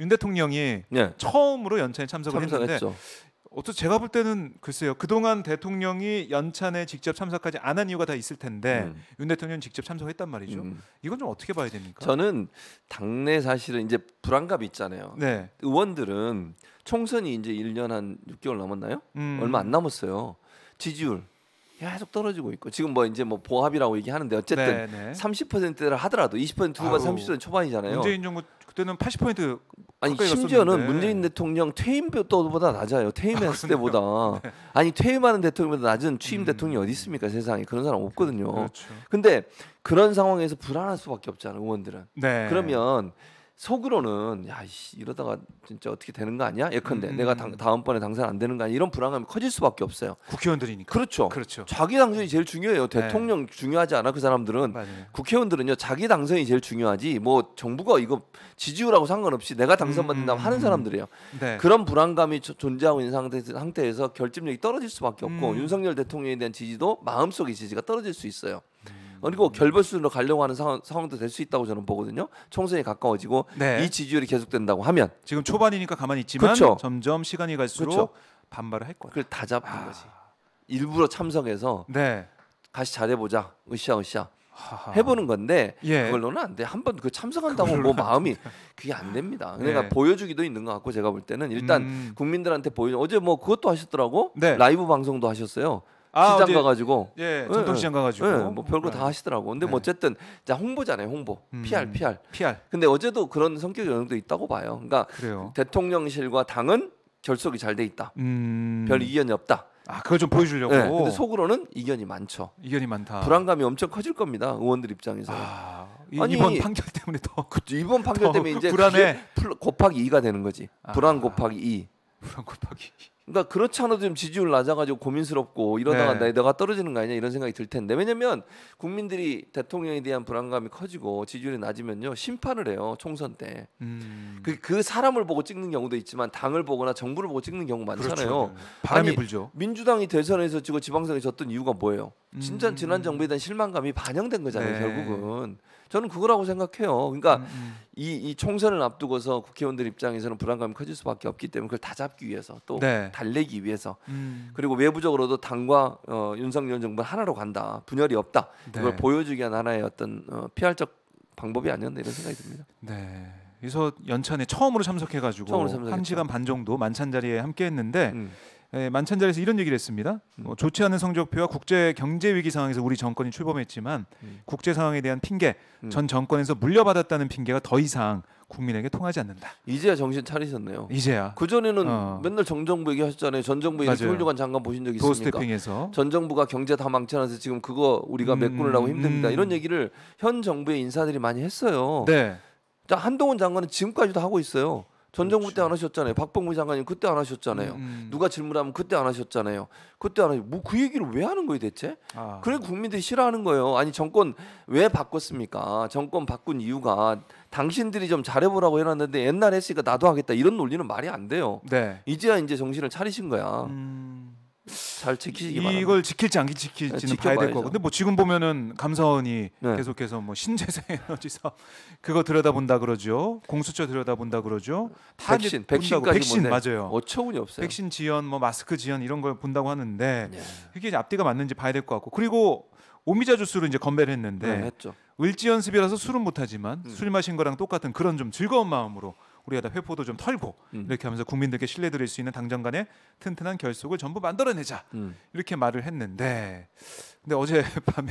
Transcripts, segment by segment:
윤 대통령이 예. 처음으로 연찬에 참석을 참석했죠. 했는데 어떻 제가 볼 때는 글쎄요 그동안 대통령이 연찬에 직접 참석하지 않은 이유가 다 있을 텐데 음. 윤 대통령 직접 참석했단 말이죠. 음. 이건 좀 어떻게 봐야 됩니까? 저는 당내 사실은 이제 불안감이 있잖아요. 네. 의원들은 총선이 이제 1년 한 6개월 남았나요? 음. 얼마 안 남았어요. 지지율 계속 떨어지고 있고 지금 뭐 이제 뭐 보합이라고 얘기하는데 어쨌든 네네. 30%를 하더라도 20% 후반 30% 초반이잖아요. 문재인 정부 그때는 80% 아니 심지어는 문재인 대통령 퇴임보다 낮아요. 퇴임했을 아, 때보다 네. 아니 퇴임하는 대통령보다 낮은 취임 음. 대통령이 어디 있습니까 세상에 그런 사람 없거든요. 그렇죠. 근데 그런 상황에서 불안할 수밖에 없잖아요 의원들은. 네. 그러면 속으로는 야 이씨, 이러다가 진짜 어떻게 되는 거 아니야? 예컨대 음. 내가 음, 당, 음. 다음번에 당선 안 되는 거 아니야? 이런 불안감이 커질 수밖에 없어요. 국회의원들이니까. 그렇죠. 그렇죠. 자기 당선이 제일 중요해요. 네. 대통령 네. 중요하지 않아 그 사람들은. 맞아요. 국회의원들은요 자기 당선이 제일 중요하지 뭐 정부가 이거 지지율하고 상관없이 내가 당선받는다고 음, 음. 하는 사람들이에요. 네. 그런 불안감이 저, 존재하고 있는 상태, 상태에서 결집력이 떨어질 수밖에 없고 음. 윤석열 대통령에 대한 지지도 마음속의 지지가 떨어질 수 있어요. 어, 그리고 결별수로 준으 가려고 하는 상황, 상황도 될 수 있다고 저는 보거든요. 총선이 가까워지고 네. 이 지지율이 계속된다고 하면 지금 초반이니까 가만히 있지만 그쵸? 그렇죠. 점점 시간이 갈수록 그쵸? 그렇죠. 반발을 할 거야. 그걸 다 잡는 아... 거지. 일부러 참석해서 네. 다시 잘해보자. 으쌰 으쌰. 해보는 건데 예. 그걸로는 안 돼. 한번 그 참석한다고 뭐 마음이 그게 안 됩니다. 네. 그러니까 네. 보여주기도 있는 것 같고 제가 볼 때는 일단 음. 국민들한테 보여. 어제 뭐 그것도 하셨더라고. 네. 라이브 방송도 하셨어요. 아, 시장 가가지고 예, 예 전통시장 예. 가가지고 예, 뭐 별거 다 네. 하시더라고 근데 네. 뭐 어쨌든 자 홍보잖아요 홍보 음, PR PR PR 근데 어제도 그런 성격 영향도 있다고 봐요 그러니까 그래요. 대통령실과 당은 결속이 잘 돼 있다 음... 별 이견이 없다 아 그걸 좀 보여주려고 네, 근데 속으로는 이견이 많죠 이견이 많다 불안감이 엄청 커질 겁니다 의원들 입장에서 아... 아니, 이번 판결 때문에 더 그치, 이번 판결 때문에 이제 불안해 곱하기 2가 되는 거지 아... 불안 곱하기 2 불안 곱하기 2 그러니까 그렇지 않아도 좀 지지율 낮아가지고 고민스럽고 이러다가 네. 내가 떨어지는 거 아니냐 이런 생각이 들 텐데 왜냐면 국민들이 대통령에 대한 불안감이 커지고 지지율이 낮으면요 심판을 해요 총선 때그 음. 그, 그 사람을 보고 찍는 경우도 있지만 당을 보거나 정부를 보고 찍는 경우 많잖아요 그렇죠. 네. 바람이 아니, 불죠 민주당이 대선에서 지고 지방선에 졌던 이유가 뭐예요 진짜 음. 지난 정부에 대한 실망감이 반영된 거잖아요. 네. 결국은 저는 그거라고 생각해요. 그러니까 음, 음. 이, 이 총선을 앞두고서 국회의원들 입장에서는 불안감이 커질 수밖에 없기 때문에 그걸 다 잡기 위해서 또 네. 달래기 위해서 음. 그리고 외부적으로도 당과 어, 윤석열 정부 하나로 간다 분열이 없다 네. 이걸 보여주기 위한 하나의 어떤 어, 피할적 방법이 아니었나 이런 생각이 듭니다. 네. 그래서 연찬에 처음으로 참석해가지고 처시간반 정도 만찬 자리에 함께했는데. 음. 예, 만찬자리에서 이런 얘기를 했습니다. 뭐 좋지 않은 성적표와 국제 경제 위기 상황에서 우리 정권이 출범했지만 음. 국제 상황에 대한 핑계, 음. 전 정권에서 물려받았다는 핑계가 더 이상 국민에게 통하지 않는다. 이제야 정신 차리셨네요. 이제야. 그 전에는 어. 맨날 정정부 얘기하셨잖아요. 전 정부 얘기 소일관 장관 보신 적 있습니까? 도스태핑에서 전 정부가 경제 다 망쳐놔서 지금 그거 우리가 음, 메꾸느라고 힘듭니다. 음. 이런 얘기를 현 정부의 인사들이 많이 했어요. 네. 한동훈 장관은 지금까지도 하고 있어요. 전 정부 때안 그렇죠. 하셨잖아요. 박범무 장관님 그때 안 하셨잖아요. 음, 음. 누가 질문하면 그때 안 하셨잖아요. 그때 안 하죠. 뭐그 얘기를 왜 하는 거예요 대체? 아. 그래 국민들이 싫어하는 거예요. 아니 정권 왜 바꿨습니까? 정권 바꾼 이유가 당신들이 좀 잘해보라고 해놨는데 옛날 했으니까 나도 하겠다 이런 논리는 말이 안 돼요. 네. 이제야 이제 정신을 차리신 거야. 음. 잘 지키시기 바랍니다. 이걸 지킬지 안 지킬지는 네, 봐야 될 거고. 근데 뭐 지금 보면은 감사원이 네. 계속해서 뭐 신재생 에너지 사 그거 들여다본다 그러죠. 공수처 들여다본다 그러죠. 다 백신, 백신까지 백신 맞아요. 어처구니 없어요. 백신 지연, 뭐 마스크 지연 이런 걸 본다고 하는데 네. 이게 앞뒤가 맞는지 봐야 될 것 같고. 그리고 오미자 주스로 이제 건배를 했는데 네, 을지연습이라서 술은 못하지만 음. 술 마신 거랑 똑같은 그런 좀 즐거운 마음으로 우리가 다 회포도 좀 털고 음. 이렇게 하면서 국민들께 신뢰드릴 수 있는 당정간의 튼튼한 결속을 전부 만들어내자 음. 이렇게 말을 했는데 근데 어젯 밤에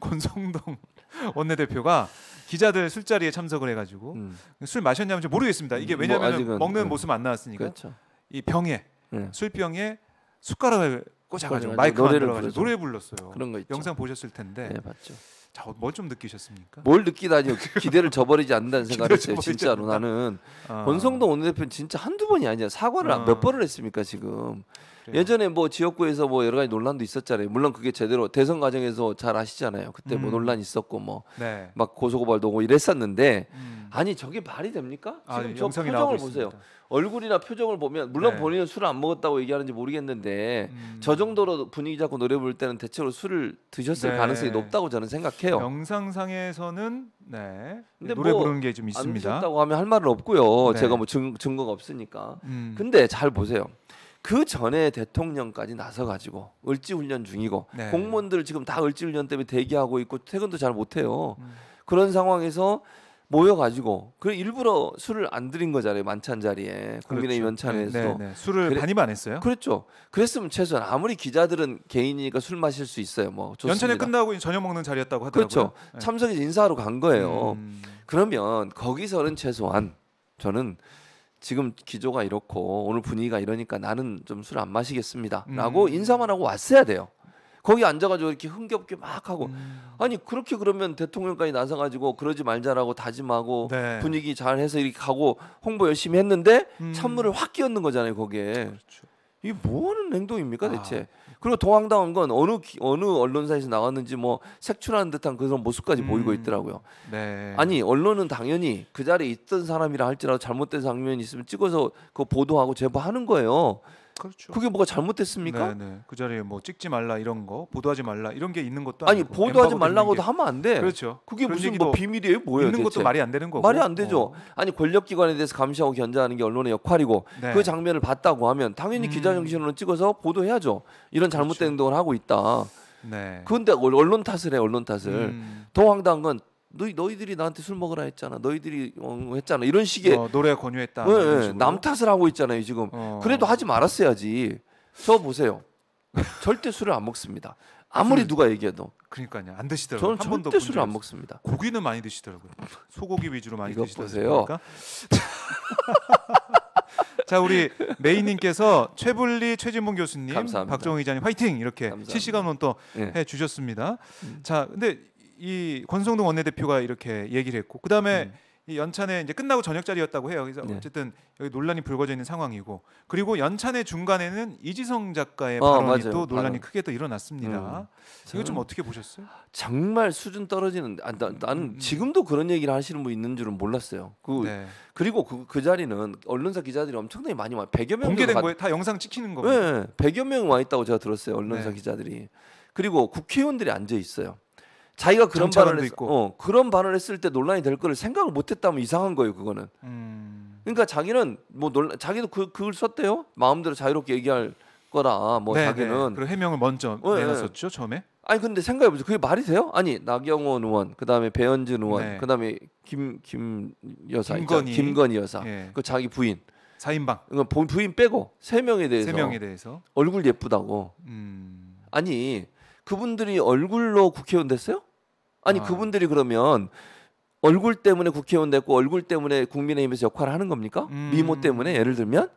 권성동 원내대표가 기자들 술자리에 참석을 해가지고 음. 술 마셨냐면 모르겠습니다. 이게 왜냐하면 음, 뭐 먹는 네. 모습 안 나왔으니까 그렇죠. 이 병에 네. 술병에 숟가락을 꽂아가지고 마이크 만들어가지고 노래 불렀어요. 그런 거 있죠. 영상 보셨을 텐데 네, 봤죠. 뭘좀 느끼셨습니까? 뭘 느끼다니요. 기대를 저버리지 않는다는 생각했어요. 진짜로 나는 어. 권성동 원내대표 진짜 한두 번이 아니야. 사과를 어. 몇 아. 번을 했습니까 지금? 그래요. 예전에 뭐 지역구에서 뭐 여러 가지 논란도 있었잖아요. 물론 그게 제대로 대선 과정에서 잘 아시잖아요. 그때 뭐 음. 뭐 논란 있었고 뭐막 네. 고소고발도 오고 이랬었는데 음. 아니 저게 말이 됩니까? 아, 지금 아, 저 표정을 보세요. 있습니다. 얼굴이나 표정을 보면 물론 네. 본인은 술을 안 먹었다고 얘기하는지 모르겠는데 음. 저 정도로 분위기 잡고 노래 부를 때는 대체로 술을 드셨을 네. 가능성이 높다고 저는 생각해요. 영상상에서는 네. 근데 노래 뭐 부르는 게 좀 있습니다. 안 드셨다고 하면 할 말은 없고요. 네. 제가 뭐 증, 증거가 없으니까. 음. 근데 잘 보세요. 그 전에 대통령까지 나서 가지고 을지 훈련 중이고 네. 공무원들 지금 다 을지 훈련 때문에 대기하고 있고 퇴근도 잘 못해요. 음. 그런 상황에서 모여가지고 그 일부러 술을 안 드린 거잖아요 만찬 자리에 국민의 그 그렇죠. 면찬에서도 네, 네, 네. 술을 그래, 반입 안 했어요? 그렇죠. 그랬으면 최소한 아무리 기자들은 개인이니까 술 마실 수 있어요. 뭐 좋습니다. 연찬이 끝나고 저녁 먹는 자리였다고 하더라고요. 그렇죠. 네. 참석해서 인사하러 간 거예요. 음... 그러면 거기서는 최소한 저는 지금 기조가 이렇고 오늘 분위기가 이러니까 나는 좀 술 안 마시겠습니다라고 음... 인사만 하고 왔어야 돼요. 거기 앉아가지고 이렇게 흥겹게 막 하고 음. 아니 그렇게 그러면 대통령까지 나서가지고 그러지 말자라고 다짐하고 네. 분위기 잘 해서 이렇게 가고 홍보 열심히 했는데 음. 찬물을 확 끼얹는 거잖아요 거기에 그렇죠. 이게 뭐하는 행동입니까 대체 아. 그리고 동 황당한 건 어느 어느 언론사에서 나왔는지 뭐 색출하는 듯한 그런 모습까지 음. 보이고 있더라고요 네. 아니 언론은 당연히 그 자리에 있던 사람이라 할지라도 잘못된 장면이 있으면 찍어서 그 보도하고 제보하는 거예요 그렇죠. 그게 뭐가 잘못됐습니까? 네네. 네. 그 자리에 뭐 찍지 말라 이런 거 보도하지 말라 이런 게 있는 것도 아니 아니 보도하지 말라고도 하면 안 돼. 그렇죠. 그게 무슨 뭐 비밀이에요 뭐예요? 있는 대체? 것도 말이 안 되는 거고 말이 안 되죠. 어. 아니 권력기관에 대해서 감시하고 견제하는 게 언론의 역할이고 네. 그 장면을 봤다고 하면 당연히 음. 기자 정신으로 찍어서 보도해야죠. 이런 잘못된 그렇죠. 행동을 하고 있다. 네. 그런데 언론 탓을 해 언론 탓을 음. 더 황당한 건 너희 너희들이 나한테 술 먹으라 했잖아. 너희들이 어, 했잖아. 이런 식의 어, 노래 권유했다. 네, 네 남 탓을 하고 있잖아요 지금. 어. 그래도 하지 말았어야지. 저 보세요. 절대 술을 안 먹습니다. 아무리 누가 얘기해도. 그러니까요. 안 드시더라고요. 저는 한 번도 술을 안 먹습니다. 고기는 많이 드시더라고요. 소고기 위주로 많이 드시더라고요. 그러니까? 자 우리 메이님께서 최불리 최진봉 교수님, 감사합니다. 박정희 기자님 화이팅 이렇게 감사합니다. 실시간으로 또 네. 해주셨습니다. 음. 자 근데 이 권성동 원내대표가 이렇게 얘기를 했고 그다음에 음. 이 연찬에 이제 끝나고 저녁 자리였다고 해요. 그래서 네. 어쨌든 여기 논란이 불거져 있는 상황이고 그리고 연찬의 중간에는 이지성 작가의 어, 발언이 맞아요. 또 논란이 바로. 크게 또 일어났습니다. 음. 이거 좀 어떻게 보셨어요? 정말 수준 떨어지는 아, 나, 나는 음, 음. 지금도 그런 얘기를 하시는 분 있는 줄은 몰랐어요. 그 네. 그리고 그, 그 자리는 언론사 기자들이 엄청나게 많이 와1여명 공개된 거예요. 다 영상 찍히는 거예요. 네, 백여명 와 있다고 제가 들었어요. 언론사 네. 기자들이. 그리고 국회의원들이 앉아 있어요. 자기가 그런 발언을 했, 어, 그런 발언을 했을 때 논란이 될 거를 생각을 못 했다면 이상한 거예요, 그거는. 음. 그러니까 자기는 뭐 논란 자기도 그 그걸 썼대요. 마음대로 자유롭게 얘기할 거라. 뭐네 네. 자기는 그 해명을 먼저 어, 예. 내놨었죠, 처음에. 아니 근데 생각해 보세요. 그게 말이 돼요? 아니 나경원 의원, 그다음에 배현진 의원, 네. 그다음에 김 김 여사, 김건희, 있 김건희 여사, 예. 그 자기 부인, 사인방, 그 부인 빼고 세 명에 대해서, 세 명에 대해서 얼굴 예쁘다고. 음... 아니 그분들이 얼굴로 국회의원 됐어요? 아니 아. 그분들이 그러면 얼굴 때문에 국회의원 됐고 얼굴 때문에 국민의힘에서 역할을 하는 겁니까? 음. 미모 때문에 예를 들면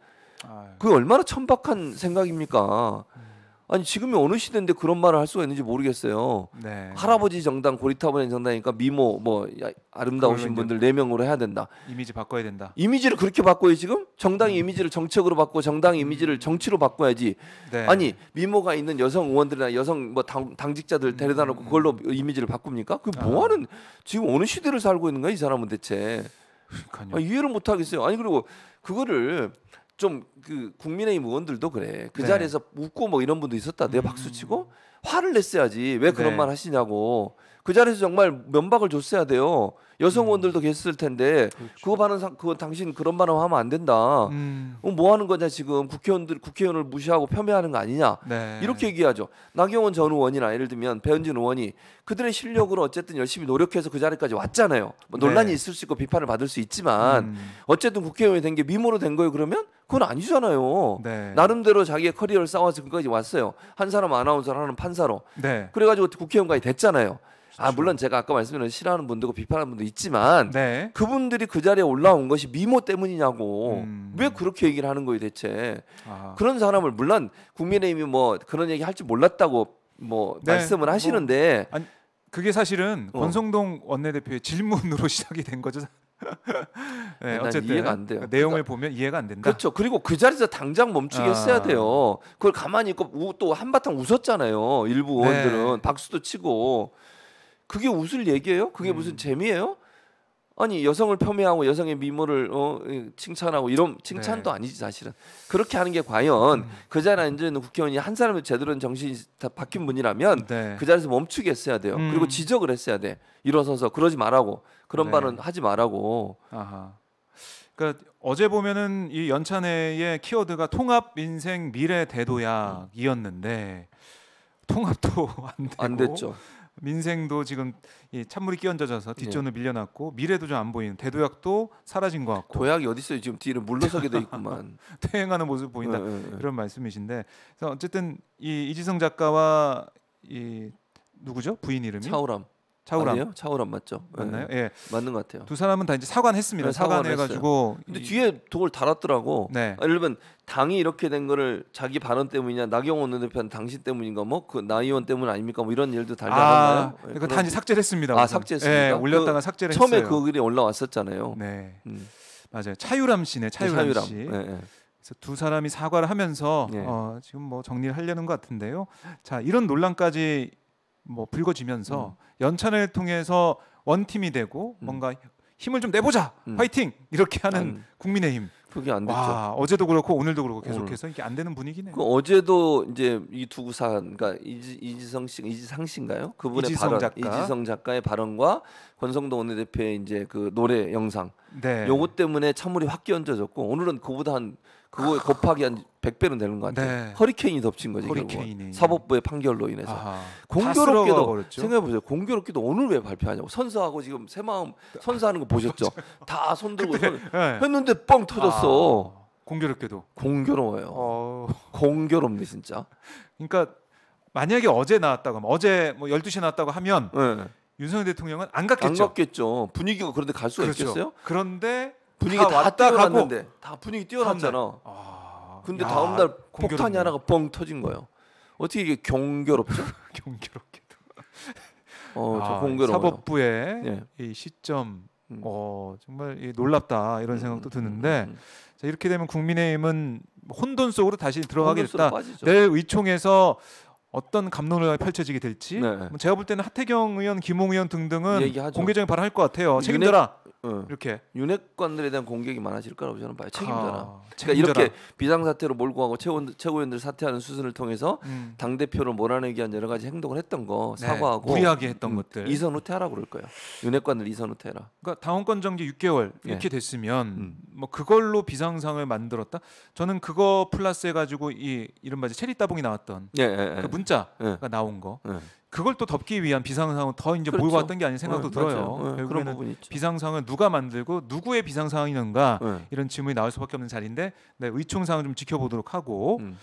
그 얼마나 천박한 생각입니까? 음. 아니 지금이 어느 시대인데 그런 말을 할 수가 있는지 모르겠어요. 네. 할아버지 정당 고리타분한 정당이니까 미모 뭐 야, 아름다우신 분들 네 명으로 해야 된다. 이미지 바꿔야 된다. 이미지를 그렇게 바꿔요 지금? 정당 음. 이미지를 정책으로 바꿔 정당 이미지를 정치로 바꿔야지. 네. 아니 미모가 있는 여성 의원들이나 여성 뭐 당, 당직자들 음. 데려다 놓고 그걸로 이미지를 바꿉니까? 그 아. 뭐하는 지금 어느 시대를 살고 있는 거야 이 사람은 대체? 그러니까요. 아, 이해를 못 하겠어요. 아니 그리고 그거를 좀그 국민의힘 의원들도 그래. 그 네. 자리에서 웃고 뭐 이런 분도 있었다. 내 박수 음. 치고 화를 냈어야지. 왜 그런 네. 말 하시냐고. 그 자리에서 정말 면박을 줬어야 돼요. 여성원들도 음. 계셨을 텐데 그렇죠. 그거 반응 그거 당신 그런 반응 하면 안 된다. 음. 뭐 하는 거냐 지금 국회의원들 국회의원을 무시하고 폄훼하는 거 아니냐 네. 이렇게 얘기하죠. 나경원 전 의원이나 예를 들면 배현진 의원이 그들의 실력으로 어쨌든 열심히 노력해서 그 자리까지 왔잖아요. 뭐 논란이 네. 있을 수 있고 비판을 받을 수 있지만 음. 어쨌든 국회의원이 된 게 미모로 된 거예요. 그러면 그건 아니잖아요. 네. 나름대로 자기의 커리어를 쌓아서 그까지 왔어요. 한 사람 아나운서를 하는 판사로. 네. 그래가지고 국회의원까지 됐잖아요. 아 그렇죠. 물론 제가 아까 말씀드린 싫어하는 분들과 비판하는 분도 있지만 네. 그분들이 그 자리에 올라온 것이 미모 때문이냐고 음. 왜 그렇게 얘기를 하는 거예요 대체 아. 그런 사람을 물론 국민의힘이 뭐 그런 얘기 할 줄 몰랐다고 뭐 네. 말씀을 뭐 하시는데 뭐, 아니, 그게 사실은 어. 권성동 원내대표의 질문으로 시작이 된 거죠. 네, 어쨌든 이해가 안 돼요. 내용을 그러니까, 보면 이해가 안 된다. 그렇죠. 그리고 그 자리에서 당장 멈추게 했어야 아. 돼요. 그걸 가만히 있고 우, 또 한바탕 웃었잖아요. 일부 네. 의원들은 네. 박수도 치고 그게 웃을 얘기예요? 그게 무슨 음. 재미예요? 아니 여성을 폄훼하고 여성의 미모를 어, 칭찬하고 이런 칭찬도 네. 아니지 사실은 그렇게 하는 게 과연 음. 그 자리에 앉아 국회의원이 한 사람의 제대로 정신이 다 바뀐 분이라면 네. 그 자리에서 멈추게 했어야 돼요 음. 그리고 지적을 했어야 돼 일어서서 그러지 말라고 그런 네. 말은 하지 말라고 아하. 그러니까 어제 보면은 이 연찬회의 키워드가 통합 인생 미래 대도약이었는데 통합도 안, 되고 안 됐죠 민생도 지금 찬물이 끼얹어져서 뒷전으 네. 밀려났고 미래도 좀 안 보이는 대도약도 사라진 것 같고 도약이 어디 있어요 지금 뒤로 물러서게 돼 있구만 퇴행하는 모습 보인다 네, 네, 네, 이런 말씀이신데 그래서 어쨌든 이 이지성 작가와 이 누구죠 부인 이름이 차오람 차우람 아니요 차우람 맞죠? 맞나요? 예. 예. 맞는 것 같아요. 두 사람은 다 이제 사과했습니다. 네, 사과해가지고 근데 뒤에 독을 달았더라고. 네. 아, 예를 들면 당이 이렇게 된 거를 자기 발언 때문이냐 나경원 원내대표는 당신 때문인가 뭐 그 나 의원 때문 아닙니까 뭐 이런 일도 달지 않나요 아, 그거 그러니까 단지 예, 삭제했습니다. 아 삭제했습니다. 예, 올렸다가 그 삭제를 그, 처음에 그 글이 올라왔었잖아요. 네. 음. 맞아요. 차유람 씨네. 차유람, 네, 차유람. 씨. 네, 그래서 두 사람이 사과를 하면서 어, 지금 뭐 정리를 하려는 것 같은데요. 자 이런 논란까지 뭐 불거지면서 음. 연찬을 통해서 원팀이 되고 음. 뭔가 힘을 좀 내보자 화이팅 음. 이렇게 하는 국민의힘 그게 안 됐죠. 와, 어제도 그렇고 오늘도 그렇고 계속해서 오늘. 이게 안 되는 분위기네그 어제도 이제 이두구사 그러니까 이지, 성씨 이지상 씨인가요? 그분의 이지성 발언, 작가. 이지성 작가의 발언과 권성동 원내대표의 이제 그 노래 영상. 네. 요것 때문에 찬물이 확 끼얹어졌고 오늘은 그보다 한 그거 곱하기 한 100배는 되는 것 같아요. 네. 허리케인이 덮친 거지 허리케인이. 사법부의 판결로 인해서 아하. 공교롭게도 생각해 보세요. 공교롭게도 오늘 왜 발표하냐고 선서하고 지금 새마음 선서하는 거 보셨죠? 다 손들고 그때, 손, 네. 했는데 뻥 터졌어. 아, 공교롭게도 공교로워요. 어... 공교롭네 진짜. 그러니까 만약에 어제 나왔다고 하면 어제 뭐 12시에 나왔다고 하면 네. 윤석열 대통령은 안 갔겠죠. 안 갔겠죠. 분위기가 그런데 갈 수가 그렇죠. 있겠어요? 그런데 분위기 다, 다뛰다갔는데다 분위기 뛰어났잖아. 아, 근데 야, 다음 날 폭탄이 공교롭네. 하나가 뻥 터진 거예요. 어떻게 이게 경계롭죠? 경계롭게도. 어, 아, 공교로워요. 사법부의 예. 이 시점 음. 어, 정말 이 놀랍다 이런 음, 생각도 음, 드는데 음, 음, 자, 이렇게 되면 국민의힘은 혼돈 속으로 다시 들어가겠다. 내일 의총에서 어떤 감론을 펼쳐지게 될지 네. 뭐 제가 볼 때는 하태경 의원, 김홍 의원 등등은 얘기하죠. 공개적인 발언할 것 같아요. 책임져라. 윤 어. 이렇게 윤핵관들에 대한 공격이 많아질 거라고 저는 봐요. 책임져라. 아, 그러니까 이렇게 비상사태로 몰고 가고 최고, 최고위원들 사퇴하는 수순을 통해서 음. 당 대표를 몰아내기 위한 여러 가지 행동을 했던 거 네, 사과하고 무리하게 했던 음, 것들 이선 후퇴하라 그럴 거예요. 윤핵관들 이선 후퇴라. 그러니까 당원권 정지 6개월 이렇게 네. 됐으면 음. 뭐 그걸로 비상상을 만들었다. 저는 그거 플러스 해가지고 이 이른바 체리 따봉이 나왔던 예, 예, 그 문자가 네. 나온 거 네. 그걸 또 덮기 위한 비상상은 더 이제 그렇죠. 몰고 왔던 게 아닌 생각도 예, 들어요. 결국에는 비상상을 누가 만들고 누구의 비상상이는가 이런 질문이 나올 수밖에 없는 자리인데 네, 의총상을좀 지켜보도록 하고 음.